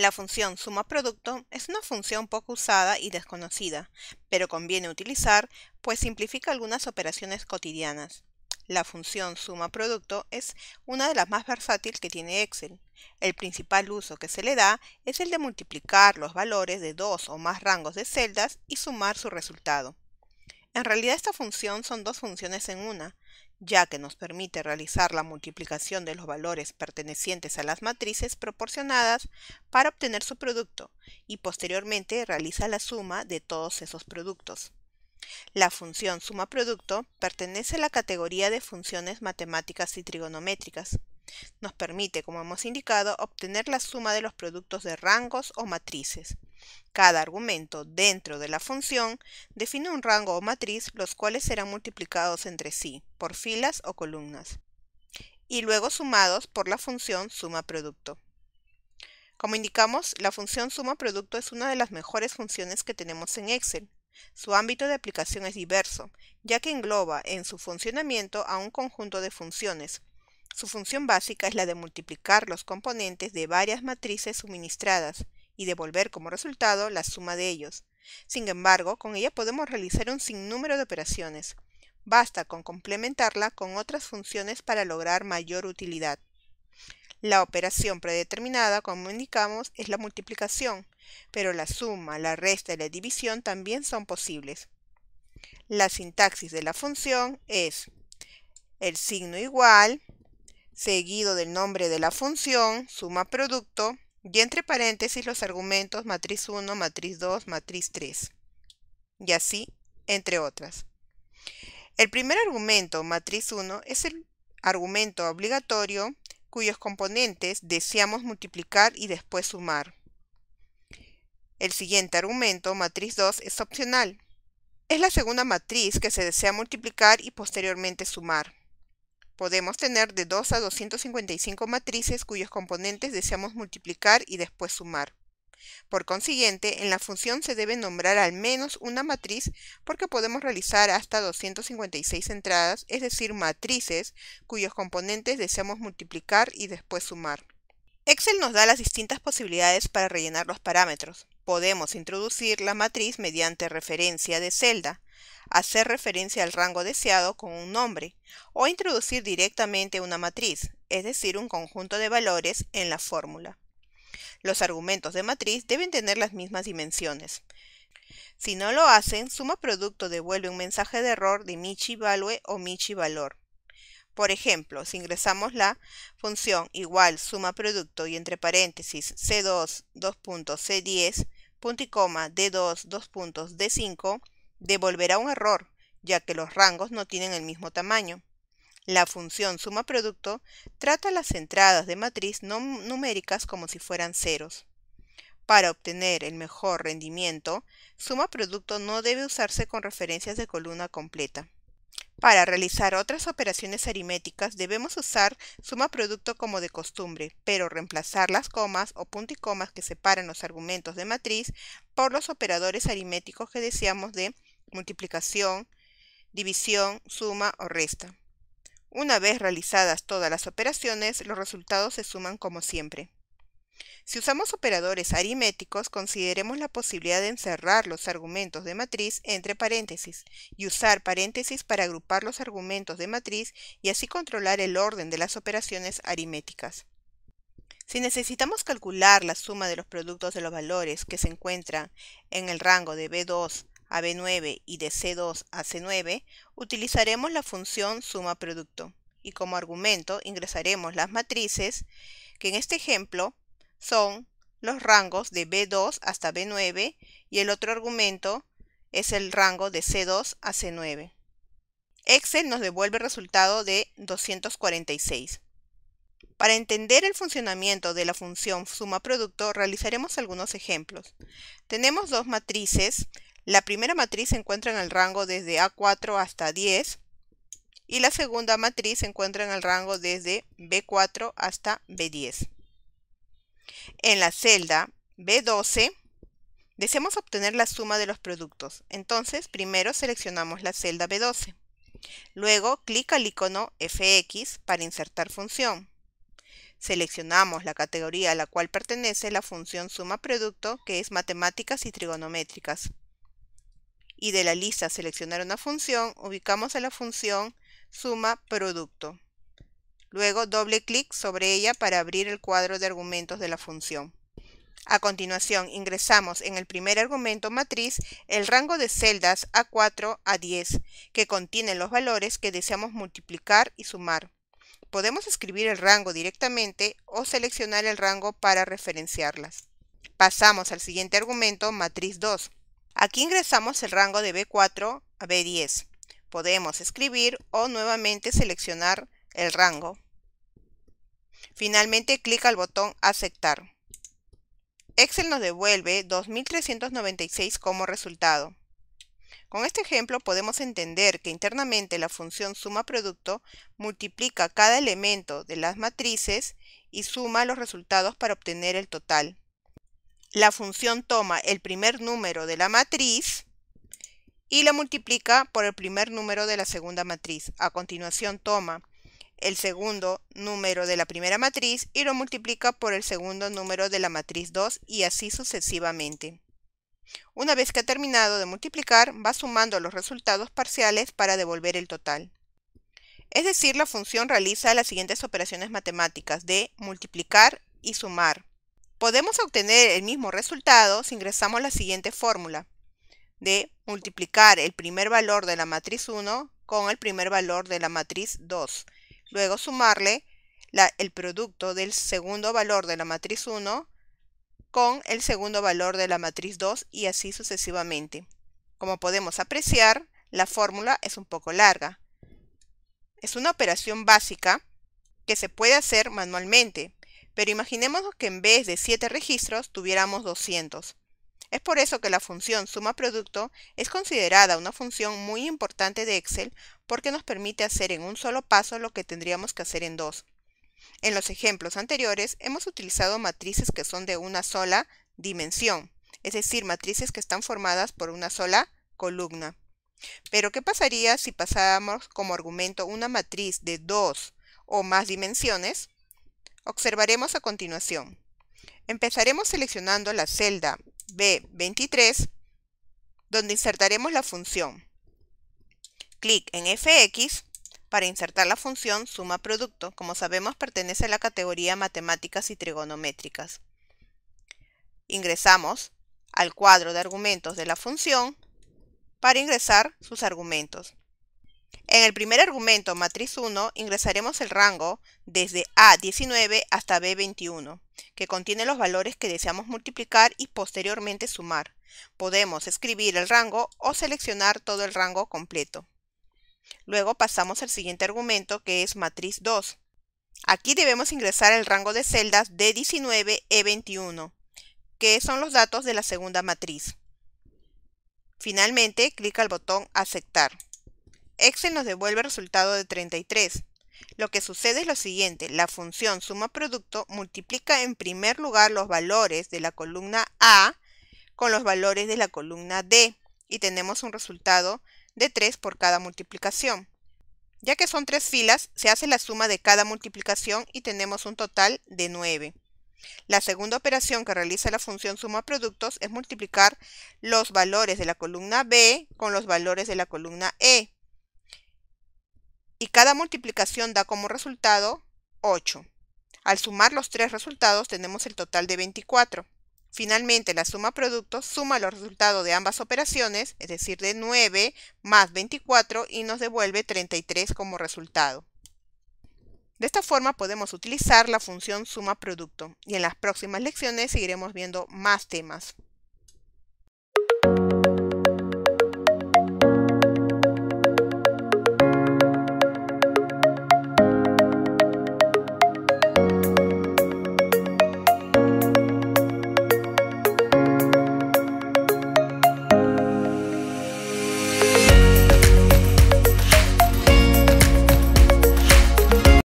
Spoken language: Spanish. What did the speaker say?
La función suma-producto es una función poco usada y desconocida, pero conviene utilizar pues simplifica algunas operaciones cotidianas. La función suma-producto es una de las más versátiles que tiene Excel. El principal uso que se le da es el de multiplicar los valores de dos o más rangos de celdas y sumar su resultado. En realidad esta función son dos funciones en una, ya que nos permite realizar la multiplicación de los valores pertenecientes a las matrices proporcionadas para obtener su producto y posteriormente realiza la suma de todos esos productos. La función suma producto pertenece a la categoría de funciones matemáticas y trigonométricas. Nos permite, como hemos indicado, obtener la suma de los productos de rangos o matrices cada argumento dentro de la función define un rango o matriz los cuales serán multiplicados entre sí por filas o columnas y luego sumados por la función suma producto. Como indicamos, la función suma producto es una de las mejores funciones que tenemos en Excel. Su ámbito de aplicación es diverso, ya que engloba en su funcionamiento a un conjunto de funciones. Su función básica es la de multiplicar los componentes de varias matrices suministradas, y devolver como resultado la suma de ellos. Sin embargo, con ella podemos realizar un sinnúmero de operaciones. Basta con complementarla con otras funciones para lograr mayor utilidad. La operación predeterminada, como indicamos, es la multiplicación, pero la suma, la resta y la división también son posibles. La sintaxis de la función es el signo igual, seguido del nombre de la función, suma producto, y entre paréntesis los argumentos matriz 1, matriz 2, matriz 3. Y así, entre otras. El primer argumento, matriz 1, es el argumento obligatorio cuyos componentes deseamos multiplicar y después sumar. El siguiente argumento, matriz 2, es opcional. Es la segunda matriz que se desea multiplicar y posteriormente sumar. Podemos tener de 2 a 255 matrices cuyos componentes deseamos multiplicar y después sumar. Por consiguiente, en la función se debe nombrar al menos una matriz porque podemos realizar hasta 256 entradas, es decir, matrices cuyos componentes deseamos multiplicar y después sumar. Excel nos da las distintas posibilidades para rellenar los parámetros. Podemos introducir la matriz mediante referencia de celda, hacer referencia al rango deseado con un nombre o introducir directamente una matriz, es decir, un conjunto de valores en la fórmula. Los argumentos de matriz deben tener las mismas dimensiones. Si no lo hacen, suma producto devuelve un mensaje de error de Michi value o Michi valor. Por ejemplo, si ingresamos la función igual suma producto y entre paréntesis C2, 2.C10, punto y coma D2, 2.D5, devolverá un error, ya que los rangos no tienen el mismo tamaño. La función suma producto trata las entradas de matriz no numéricas como si fueran ceros. Para obtener el mejor rendimiento, suma producto no debe usarse con referencias de columna completa. Para realizar otras operaciones aritméticas debemos usar suma producto como de costumbre, pero reemplazar las comas o punticomas que separan los argumentos de matriz por los operadores aritméticos que deseamos de multiplicación, división, suma o resta. Una vez realizadas todas las operaciones, los resultados se suman como siempre. Si usamos operadores aritméticos, consideremos la posibilidad de encerrar los argumentos de matriz entre paréntesis y usar paréntesis para agrupar los argumentos de matriz y así controlar el orden de las operaciones aritméticas. Si necesitamos calcular la suma de los productos de los valores que se encuentran en el rango de B2 a B9 y de C2 a C9, utilizaremos la función suma producto y como argumento ingresaremos las matrices que en este ejemplo son los rangos de B2 hasta B9 y el otro argumento es el rango de C2 a C9. Excel nos devuelve el resultado de 246. Para entender el funcionamiento de la función suma producto realizaremos algunos ejemplos. Tenemos dos matrices, la primera matriz se encuentra en el rango desde A4 hasta 10 y la segunda matriz se encuentra en el rango desde B4 hasta B10. En la celda B12 deseamos obtener la suma de los productos, entonces primero seleccionamos la celda B12. Luego clic al icono FX para insertar función. Seleccionamos la categoría a la cual pertenece la función suma producto que es matemáticas y trigonométricas y de la lista seleccionar una función, ubicamos a la función suma producto. Luego doble clic sobre ella para abrir el cuadro de argumentos de la función. A continuación, ingresamos en el primer argumento matriz el rango de celdas A4 a 10, que contiene los valores que deseamos multiplicar y sumar. Podemos escribir el rango directamente o seleccionar el rango para referenciarlas. Pasamos al siguiente argumento, matriz 2, Aquí ingresamos el rango de B4 a B10. Podemos escribir o nuevamente seleccionar el rango. Finalmente clic al botón Aceptar. Excel nos devuelve 2.396 como resultado. Con este ejemplo podemos entender que internamente la función suma producto multiplica cada elemento de las matrices y suma los resultados para obtener el total la función toma el primer número de la matriz y la multiplica por el primer número de la segunda matriz. A continuación toma el segundo número de la primera matriz y lo multiplica por el segundo número de la matriz 2 y así sucesivamente. Una vez que ha terminado de multiplicar, va sumando los resultados parciales para devolver el total. Es decir, la función realiza las siguientes operaciones matemáticas de multiplicar y sumar Podemos obtener el mismo resultado si ingresamos la siguiente fórmula de multiplicar el primer valor de la matriz 1 con el primer valor de la matriz 2. Luego sumarle el producto del segundo valor de la matriz 1 con el segundo valor de la matriz 2 y así sucesivamente. Como podemos apreciar, la fórmula es un poco larga. Es una operación básica que se puede hacer manualmente, pero imaginemos que en vez de 7 registros tuviéramos 200. Es por eso que la función suma producto es considerada una función muy importante de Excel porque nos permite hacer en un solo paso lo que tendríamos que hacer en dos. En los ejemplos anteriores hemos utilizado matrices que son de una sola dimensión, es decir, matrices que están formadas por una sola columna. Pero, ¿qué pasaría si pasáramos como argumento una matriz de dos o más dimensiones? Observaremos a continuación. Empezaremos seleccionando la celda B23, donde insertaremos la función. Clic en FX para insertar la función suma producto. Como sabemos, pertenece a la categoría matemáticas y trigonométricas. Ingresamos al cuadro de argumentos de la función para ingresar sus argumentos. En el primer argumento, matriz 1, ingresaremos el rango desde A19 hasta B21, que contiene los valores que deseamos multiplicar y posteriormente sumar. Podemos escribir el rango o seleccionar todo el rango completo. Luego pasamos al siguiente argumento, que es matriz 2. Aquí debemos ingresar el rango de celdas D19, E21, que son los datos de la segunda matriz. Finalmente, clic al botón Aceptar. Excel nos devuelve el resultado de 33. Lo que sucede es lo siguiente, la función suma producto multiplica en primer lugar los valores de la columna A con los valores de la columna D y tenemos un resultado de 3 por cada multiplicación. Ya que son tres filas, se hace la suma de cada multiplicación y tenemos un total de 9. La segunda operación que realiza la función suma productos es multiplicar los valores de la columna B con los valores de la columna E y cada multiplicación da como resultado 8. Al sumar los tres resultados tenemos el total de 24. Finalmente, la suma producto suma los resultados de ambas operaciones, es decir, de 9 más 24 y nos devuelve 33 como resultado. De esta forma podemos utilizar la función suma producto y en las próximas lecciones seguiremos viendo más temas.